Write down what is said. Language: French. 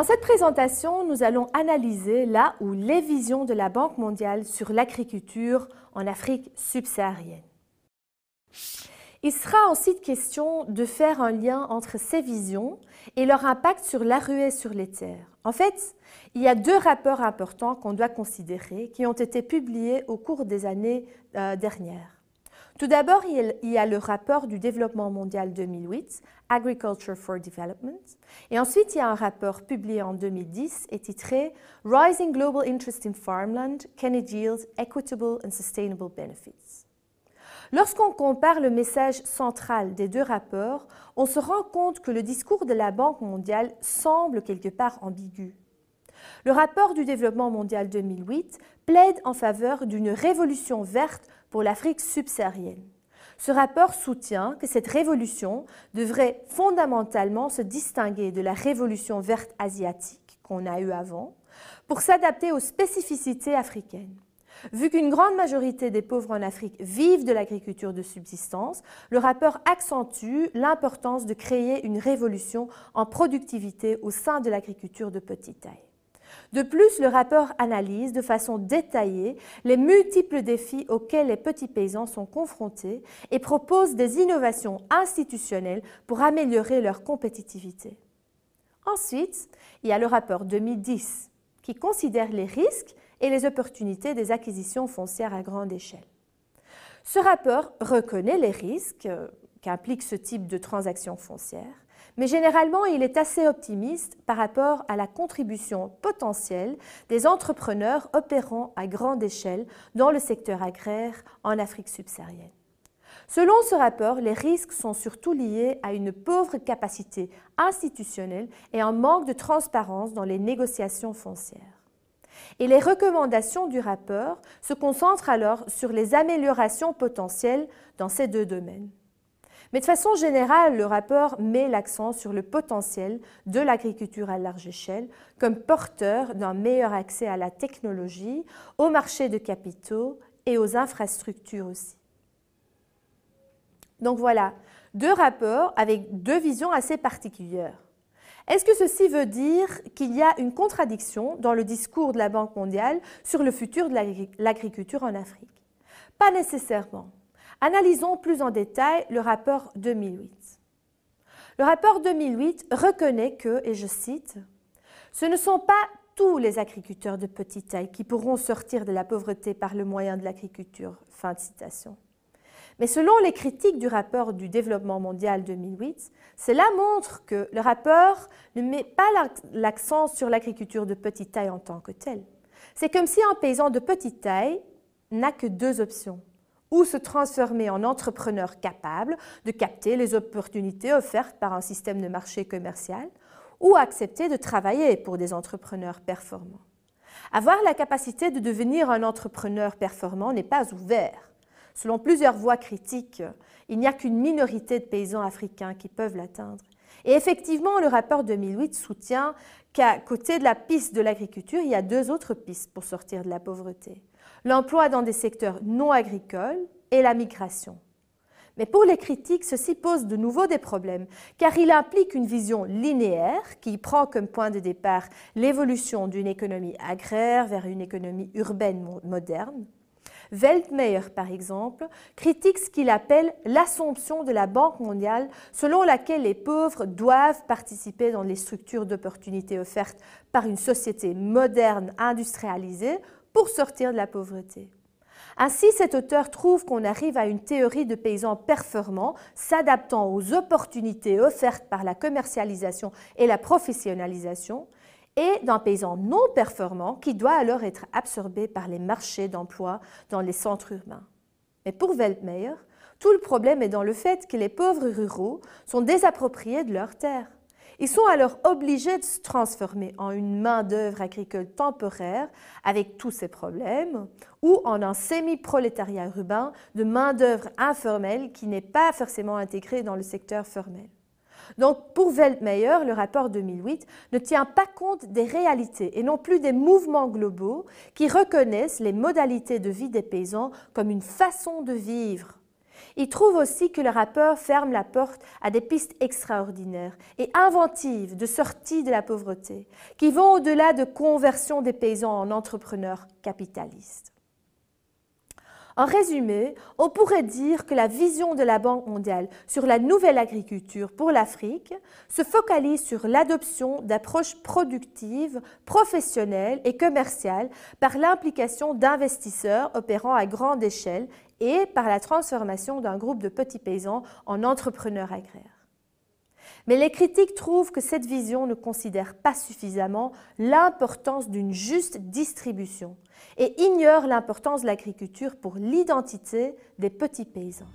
Dans cette présentation, nous allons analyser la ou les visions de la Banque mondiale sur l'agriculture en Afrique subsaharienne. Il sera ensuite question de faire un lien entre ces visions et leur impact sur la ruée sur les terres. En fait, il y a deux rapports importants qu'on doit considérer qui ont été publiés au cours des années euh, dernières. Tout d'abord, il y a le rapport du développement mondial 2008, Agriculture for Development, et ensuite il y a un rapport publié en 2010 et titré Rising Global Interest in Farmland, Can it yield equitable and sustainable benefits? Lorsqu'on compare le message central des deux rapports, on se rend compte que le discours de la Banque mondiale semble quelque part ambigu. Le rapport du Développement mondial 2008 plaide en faveur d'une révolution verte pour l'Afrique subsaharienne. Ce rapport soutient que cette révolution devrait fondamentalement se distinguer de la révolution verte asiatique qu'on a eue avant pour s'adapter aux spécificités africaines. Vu qu'une grande majorité des pauvres en Afrique vivent de l'agriculture de subsistance, le rapport accentue l'importance de créer une révolution en productivité au sein de l'agriculture de petite taille. De plus, le rapport analyse de façon détaillée les multiples défis auxquels les petits paysans sont confrontés et propose des innovations institutionnelles pour améliorer leur compétitivité. Ensuite, il y a le rapport 2010 qui considère les risques et les opportunités des acquisitions foncières à grande échelle. Ce rapport reconnaît les risques euh, qu'implique ce type de transaction foncière mais généralement, il est assez optimiste par rapport à la contribution potentielle des entrepreneurs opérant à grande échelle dans le secteur agraire en Afrique subsaharienne. Selon ce rapport, les risques sont surtout liés à une pauvre capacité institutionnelle et un manque de transparence dans les négociations foncières. Et les recommandations du rapport se concentrent alors sur les améliorations potentielles dans ces deux domaines. Mais de façon générale, le rapport met l'accent sur le potentiel de l'agriculture à large échelle comme porteur d'un meilleur accès à la technologie, aux marchés de capitaux et aux infrastructures aussi. Donc voilà, deux rapports avec deux visions assez particulières. Est-ce que ceci veut dire qu'il y a une contradiction dans le discours de la Banque mondiale sur le futur de l'agriculture en Afrique Pas nécessairement. Analysons plus en détail le rapport 2008. Le rapport 2008 reconnaît que, et je cite, ce ne sont pas tous les agriculteurs de petite taille qui pourront sortir de la pauvreté par le moyen de l'agriculture. Fin de citation. Mais selon les critiques du rapport du développement mondial 2008, cela montre que le rapport ne met pas l'accent sur l'agriculture de petite taille en tant que telle. C'est comme si un paysan de petite taille n'a que deux options ou se transformer en entrepreneur capable de capter les opportunités offertes par un système de marché commercial, ou accepter de travailler pour des entrepreneurs performants. Avoir la capacité de devenir un entrepreneur performant n'est pas ouvert. Selon plusieurs voix critiques, il n'y a qu'une minorité de paysans africains qui peuvent l'atteindre. Et effectivement, le rapport 2008 soutient qu'à côté de la piste de l'agriculture, il y a deux autres pistes pour sortir de la pauvreté l'emploi dans des secteurs non agricoles et la migration. Mais pour les critiques, ceci pose de nouveau des problèmes, car il implique une vision linéaire qui prend comme point de départ l'évolution d'une économie agraire vers une économie urbaine moderne. Weltmeyer, par exemple, critique ce qu'il appelle l'assomption de la Banque mondiale selon laquelle les pauvres doivent participer dans les structures d'opportunités offertes par une société moderne industrialisée pour sortir de la pauvreté. Ainsi, cet auteur trouve qu'on arrive à une théorie de paysans performants, s'adaptant aux opportunités offertes par la commercialisation et la professionnalisation, et d'un paysan non performant qui doit alors être absorbé par les marchés d'emploi dans les centres urbains. Mais pour Weltmeyer, tout le problème est dans le fait que les pauvres ruraux sont désappropriés de leurs terres. Ils sont alors obligés de se transformer en une main-d'œuvre agricole temporaire avec tous ses problèmes ou en un semi-prolétariat urbain de main-d'œuvre informelle qui n'est pas forcément intégrée dans le secteur formel. Donc pour Weltmeyer, le rapport 2008 ne tient pas compte des réalités et non plus des mouvements globaux qui reconnaissent les modalités de vie des paysans comme une façon de vivre il trouve aussi que le rappeur ferme la porte à des pistes extraordinaires et inventives de sortie de la pauvreté, qui vont au-delà de conversion des paysans en entrepreneurs capitalistes. En résumé, on pourrait dire que la vision de la Banque mondiale sur la nouvelle agriculture pour l'Afrique se focalise sur l'adoption d'approches productives, professionnelles et commerciales par l'implication d'investisseurs opérant à grande échelle et par la transformation d'un groupe de petits paysans en entrepreneurs agraires. Mais les critiques trouvent que cette vision ne considère pas suffisamment l'importance d'une juste distribution et ignore l'importance de l'agriculture pour l'identité des petits paysans.